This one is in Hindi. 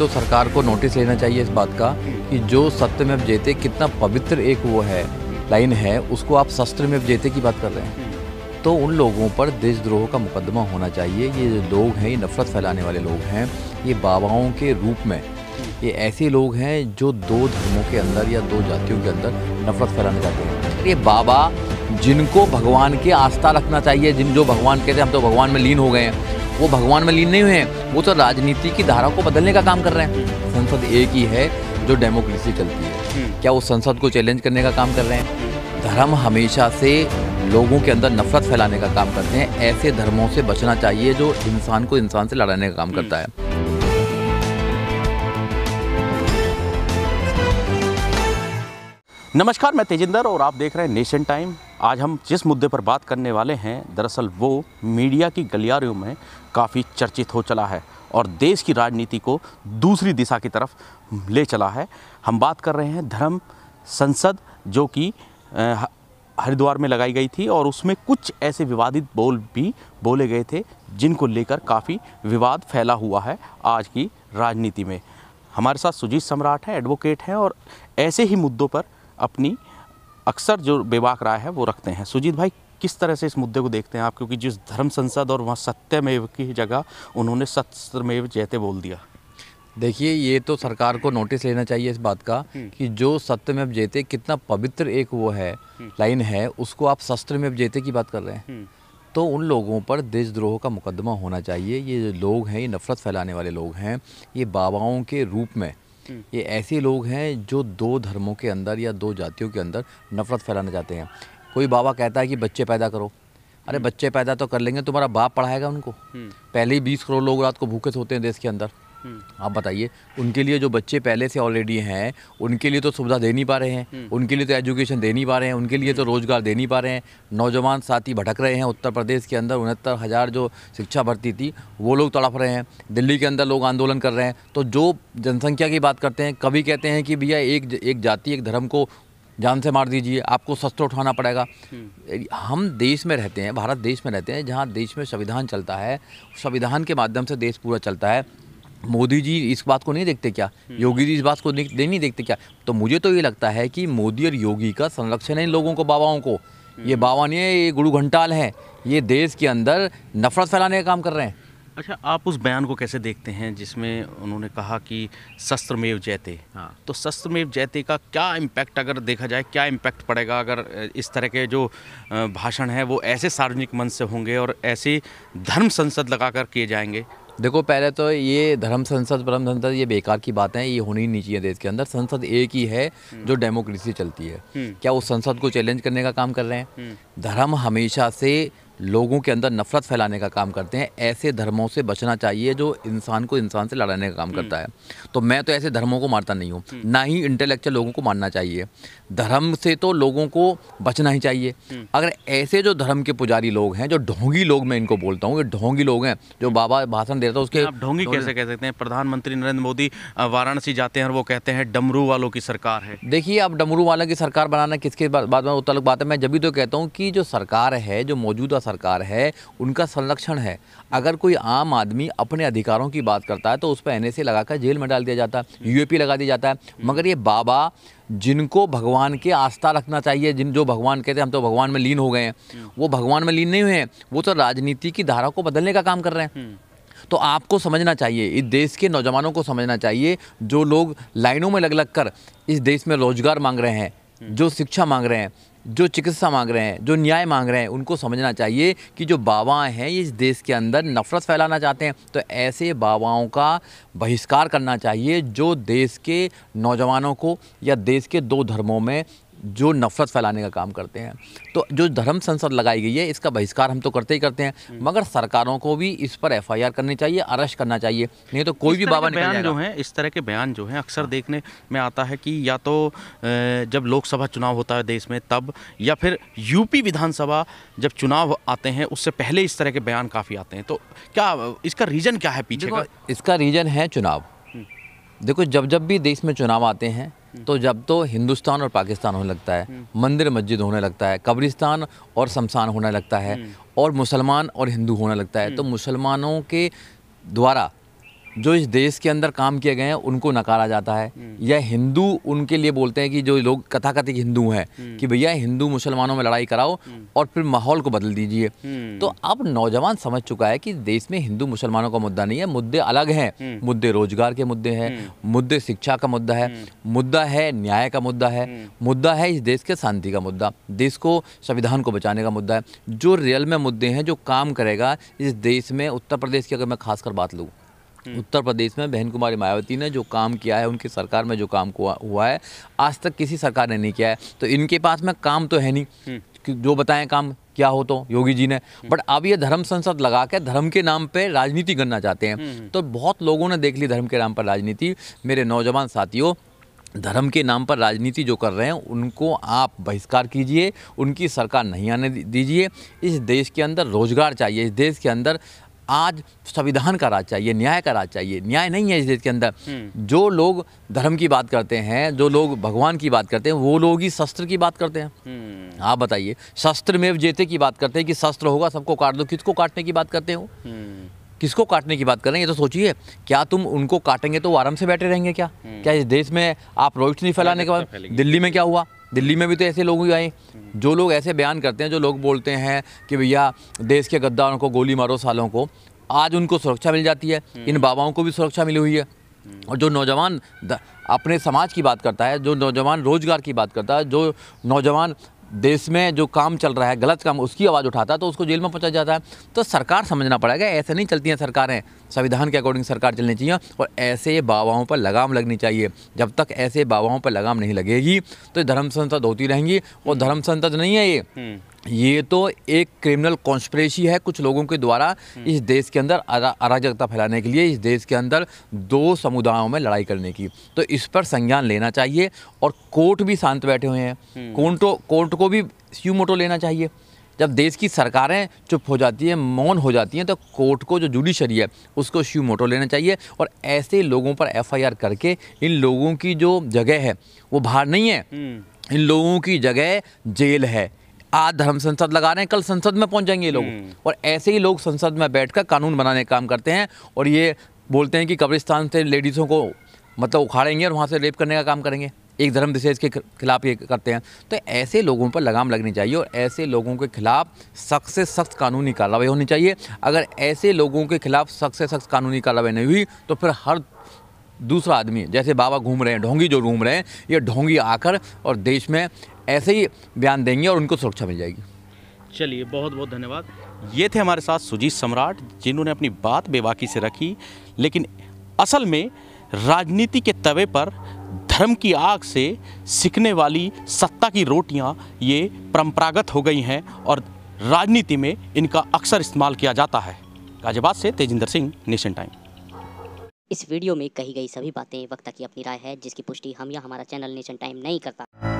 तो सरकार को नोटिस लेना चाहिए इस बात का कि जो सत्य में जेते कितना पवित्र एक वो है लाइन है उसको आप शस्त्र में जेते की बात कर रहे हैं तो उन लोगों पर देशद्रोह का मुकदमा होना चाहिए ये जो लोग हैं ये नफ़रत फैलाने वाले लोग हैं ये बाबाओं के रूप में ये ऐसे लोग हैं जो दो धर्मों के अंदर या दो जातियों के अंदर नफ़रत फैलाना चाहते हैं ये बाबा जिनको भगवान के आस्था रखना चाहिए जिन जो भगवान कहते हैं हम तो भगवान में लीन हो गए हैं वो भगवान में लीन नहीं हुए हैं वो तो राजनीति की धारा को बदलने का काम कर रहे हैं संसद एक ही है जो डेमोक्रेसी चलती है हम्म। क्या वो संसद को चैलेंज करने का काम कर रहे हैं धर्म हमेशा से लोगों के अंदर नफरत फैलाने का काम करते हैं ऐसे धर्मों से बचना चाहिए जो इंसान को इंसान से लड़ाने का काम करता है हम्म। नमस्कार मैं तेजिंदर और आप देख रहे हैं नेशन टाइम आज हम जिस मुद्दे पर बात करने वाले हैं दरअसल वो मीडिया की गलियारियों में काफ़ी चर्चित हो चला है और देश की राजनीति को दूसरी दिशा की तरफ ले चला है हम बात कर रहे हैं धर्म संसद जो कि हरिद्वार में लगाई गई थी और उसमें कुछ ऐसे विवादित बोल भी बोले गए थे जिनको लेकर काफ़ी विवाद फैला हुआ है आज की राजनीति में हमारे साथ सुजीत सम्राट हैं एडवोकेट हैं और ऐसे ही मुद्दों पर अपनी अक्सर जो बेबाक राय है वो रखते हैं सुजीत भाई किस तरह से इस मुद्दे को देखते हैं आप क्योंकि जिस धर्म संसद और वहाँ सत्यमेव की जगह उन्होंने सत्यमेव जयते बोल दिया देखिए ये तो सरकार को नोटिस लेना चाहिए इस बात का हम्म। कि जो सत्यमेव जयते कितना पवित्र एक वो है हम्म। लाइन है उसको आप शस्त्रमेव जयते की बात कर रहे हैं हम्म। तो उन लोगों पर देशद्रोह का मुकदमा होना चाहिए ये लोग हैं ये नफ़रत फैलाने वाले लोग हैं ये बाबाओं के रूप में ये ऐसे लोग हैं जो दो धर्मों के अंदर या दो जातियों के अंदर नफ़रत फैलाना चाहते हैं कोई बाबा कहता है कि बच्चे पैदा करो अरे हम्म। बच्चे पैदा तो कर लेंगे तुम्हारा बाप पढ़ाएगा उनको हम्म। पहले ही बीस करोड़ लोग रात को भूखे सोते हैं देश के अंदर हम्म। आप बताइए उनके लिए जो बच्चे पहले से ऑलरेडी हैं उनके लिए तो सुविधा दे नहीं पा रहे हैं उनके लिए तो एजुकेशन दे नहीं पा रहे हैं उनके लिए तो रोज़गार दे नहीं पा रहे हैं नौजवान साथी भटक रहे हैं उत्तर प्रदेश के अंदर उनहत्तर हज़ार जो शिक्षा भर्ती थी वो लोग तड़प रहे हैं दिल्ली के अंदर लोग आंदोलन कर रहे हैं तो जो जनसंख्या की बात करते हैं कभी कहते हैं कि भैया एक एक जाति एक धर्म को जान से मार दीजिए आपको शस्त्र उठाना पड़ेगा हम्म। हम देश में रहते हैं भारत देश में रहते हैं जहाँ देश में संविधान चलता है संविधान के माध्यम से देश पूरा चलता है मोदी जी इस बात को नहीं देखते क्या हम्म। योगी जी इस बात को नहीं, नहीं देखते क्या तो मुझे तो ये लगता है कि मोदी और योगी का संरक्षण है इन लोगों को बाबाओं को ये हम्म। बाबा नहीं है ये गुरु घंटाल हैं ये देश के अंदर नफरत फैलाने का काम कर रहे हैं अच्छा आप उस बयान को कैसे देखते हैं जिसमें उन्होंने कहा कि शस्त्र मेव जैते हाँ तो शस्त्र मेव जैते का क्या इम्पैक्ट अगर देखा जाए क्या इम्पैक्ट पड़ेगा अगर इस तरह के जो भाषण हैं वो ऐसे सार्वजनिक मंच से होंगे और ऐसे धर्म संसद लगा कर किए जाएंगे देखो पहले तो ये धर्म संसद परम संसद ये बेकार की बातें हैं ये होनी नहीं चाहिए देश के अंदर संसद एक ही है हम्म। जो डेमोक्रेसी चलती है हम्म। क्या उस संसद को चैलेंज करने का काम कर रहे हैं हम्म। धर्म हमेशा से लोगों के अंदर नफरत फैलाने का काम करते हैं ऐसे धर्मों से बचना चाहिए जो इंसान को इंसान से लड़ाने का काम हम्म। करता है तो मैं तो ऐसे धर्मों को मारता नहीं हूँ हम्म। ना ही इंटेलेक्चुअल लोगों को मारना चाहिए धर्म से तो लोगों को बचना ही चाहिए हम्म। अगर ऐसे जो धर्म के पुजारी लोग हैं जो ढोंगी लोग मैं इनको बोलता हूँ ये ढोंगी लोग हैं जो बाबा भाषण देता है उसके ढोंगी कैसे कह सकते हैं प्रधानमंत्री नरेंद्र मोदी वाराणसी जाते हैं और वो कहते हैं डमरू वालों की सरकार है देखिए आप डमरू वालों की सरकार बनाना किसके बाद में तलक बात है मैं जब भी तो कहता हूँ कि जो सरकार है जो मौजूदा सरकार है उनका संरक्षण है अगर कोई आम आदमी अपने अधिकारों की बात करता है तो उस पर एन लगाकर जेल में डाल दिया जाता है यूएपी हम्म। लगा दिया जाता है मगर ये बाबा जिनको भगवान के आस्था रखना चाहिए जिन जो भगवान कहते हैं हम तो भगवान में लीन हो गए हैं वो भगवान में लीन नहीं हुए हैं वो तो राजनीति की धारा को बदलने का काम कर रहे हैं हम्म। तो आपको समझना चाहिए इस देश के नौजवानों को समझना चाहिए जो लोग लाइनों में लग लग कर इस देश में रोज़गार मांग रहे हैं हम्म। जो शिक्षा मांग रहे हैं जो चिकित्सा मांग रहे हैं जो न्याय मांग रहे हैं उनको समझना चाहिए कि जो बाबा हैं ये इस देश के अंदर नफ़रत फैलाना चाहते हैं तो ऐसे बाबाओं का बहिष्कार करना चाहिए जो देश के नौजवानों को या देश के दो धर्मों में जो नफरत फैलाने का काम करते हैं तो जो धर्म संसद लगाई गई है इसका बहिष्कार हम तो करते ही करते हैं हम्म। मगर सरकारों को भी इस पर एफआईआर करनी चाहिए अरेस्ट करना चाहिए नहीं तो कोई भी बाबा बयान जो है इस तरह के बयान जो है अक्सर हाँ। देखने में आता है कि या तो जब लोकसभा चुनाव होता है देश में तब या फिर यूपी विधानसभा जब चुनाव आते हैं उससे पहले इस तरह के बयान काफ़ी आते हैं तो क्या इसका रीज़न क्या है पीछे का इसका रीज़न है चुनाव हम्म। देखो जब जब भी देश में चुनाव आते हैं तो जब तो हिंदुस्तान और पाकिस्तान होने लगता है मंदिर मस्जिद होने लगता है कब्रिस्तान और शमशान होने लगता है हम्म। और मुसलमान और हिंदू होने लगता है हम्म। तो मुसलमानों के द्वारा जो इस देश के अंदर काम किए गए हैं उनको नकारा जाता है हम्म। या हिंदू उनके लिए बोलते हैं कि जो लोग कथाकथित हिंदू हैं हम्म। कि भैया हिंदू मुसलमानों में लड़ाई कराओ हम्म। और फिर माहौल को बदल दीजिए तो अब नौजवान समझ चुका है कि देश में हिंदू मुसलमानों का मुद्दा नहीं है मुद्दे अलग हैं मुद्दे रोजगार के मुद्दे हैं मुद्दे शिक्षा का मुद्दा है मुद्दा है न्याय का मुद्दा है मुद्दा है इस देश के शांति का मुद्दा देश को संविधान को बचाने का मुद्दा है जो रियल में मुद्दे हैं जो काम करेगा इस देश में उत्तर प्रदेश की अगर मैं खासकर बात लूँ हम्म। उत्तर प्रदेश में बहन कुमारी मायावती ने जो काम किया है उनकी सरकार में जो काम हुआ है आज तक किसी सरकार ने नहीं किया है तो इनके पास में काम तो है नहीं हम्म। जो बताएं काम क्या हो तो योगी जी ने हम्म। बट अब ये धर्म संसद लगा के धर्म के नाम पे राजनीति करना चाहते हैं तो बहुत लोगों ने देख ली धर्म के नाम पर राजनीति मेरे नौजवान साथियों धर्म के नाम पर राजनीति जो कर रहे हैं उनको आप बहिष्कार कीजिए उनकी सरकार नहीं आने दीजिए इस देश के अंदर रोजगार चाहिए इस देश के अंदर आज संविधान का राज चाहिए न्याय का राज चाहिए न्याय नहीं है इस देश के अंदर हम्म। जो लोग धर्म की बात करते हैं जो लोग भगवान की बात करते हैं वो लोग ही शस्त्र की बात करते हैं हम्म। आप बताइए शस्त्र में जेते की बात करते हैं कि शस्त्र होगा सबको काट दो किसको काटने की बात करते हो हम्म। किसको काटने की बात कर रहे हैं ये तो सोचिए क्या तुम उनको काटेंगे तो आराम से बैठे रहेंगे क्या क्या इस देश में आप रोशनी फैलाने के बाद तो दिल्ली में क्या हुआ दिल्ली में भी तो ऐसे लोग ही आए हम्म। जो लोग ऐसे बयान करते हैं जो लोग बोलते हैं कि भैया देश के गद्दारों को गोली मारो सालों को आज उनको सुरक्षा मिल जाती है हम्म। इन बाबाओं को भी सुरक्षा मिली हुई है हम्म। और जो नौजवान अपने समाज की बात करता है जो नौजवान रोज़गार की बात करता है जो नौजवान देश में जो काम चल रहा है गलत काम उसकी आवाज़ उठाता है तो उसको जेल में पहुँचा जाता है तो सरकार समझना पड़ेगा ऐसे नहीं चलती हैं सरकारें संविधान के अकॉर्डिंग सरकार चलनी चाहिए और ऐसे बाबाओं पर लगाम लगनी चाहिए जब तक ऐसे बाबाओं पर लगाम नहीं लगेगी तो धर्म संसद होती रहेंगी और धर्म संसद नहीं है ये हम्म। ये तो एक क्रिमिनल कॉन्स्परेसी है कुछ लोगों के द्वारा हम्म। इस देश के अंदर अराजकता फैलाने के लिए इस देश के अंदर दो समुदायों में लड़ाई करने की तो इस पर संज्ञान लेना चाहिए और कोर्ट भी शांत बैठे हुए हैं हम्म। कोर्टो कोर्ट को भी स्यू मोटो लेना चाहिए जब देश की सरकारें चुप हो जाती हैं मौन हो जाती हैं तो कोर्ट को जो जुडिशरी है उसको श्यू मोटो लेना चाहिए और ऐसे लोगों पर एफआईआर करके इन लोगों की जो जगह है वो बाहर नहीं है हम्म। इन लोगों की जगह जेल है आज धर्म संसद लगा रहे हैं कल संसद में पहुंच जाएंगे ये लोग हम्म। और ऐसे ही लोग संसद में बैठकर कानून बनाने का काम करते हैं और ये बोलते हैं कि कब्रिस्तान से लेडीज़ों को मतलब उखाड़ेंगे और वहाँ से रेप करने का काम करेंगे एक धर्म दिशेज के खिलाफ ये करते हैं तो ऐसे लोगों पर लगाम लगनी चाहिए और ऐसे लोगों के खिलाफ सख्त से सख्त कानूनी कार्रवाई होनी चाहिए अगर ऐसे लोगों के खिलाफ सख्त से सख्त कानूनी कार्रवाई नहीं हुई तो फिर हर दूसरा आदमी जैसे बाबा घूम रहे हैं ढोंगी जो घूम रहे हैं ये ढोंगी आकर और देश में ऐसे ही बयान देंगे और उनको सुरक्षा मिल जाएगी चलिए बहुत बहुत धन्यवाद ये थे हमारे साथ सुजीत सम्राट जिन्होंने अपनी बात बेबाकी से रखी लेकिन असल में राजनीति के तवे पर धर्म की आग से सिकने वाली सत्ता की रोटियां ये परंपरागत हो गई हैं और राजनीति में इनका अक्सर इस्तेमाल किया जाता है गाजियाबाद से तेजिंदर सिंह नेशन टाइम इस वीडियो में कही गई सभी बातें वक्ता की अपनी राय है जिसकी पुष्टि हम या हमारा चैनल नेशन टाइम नहीं करता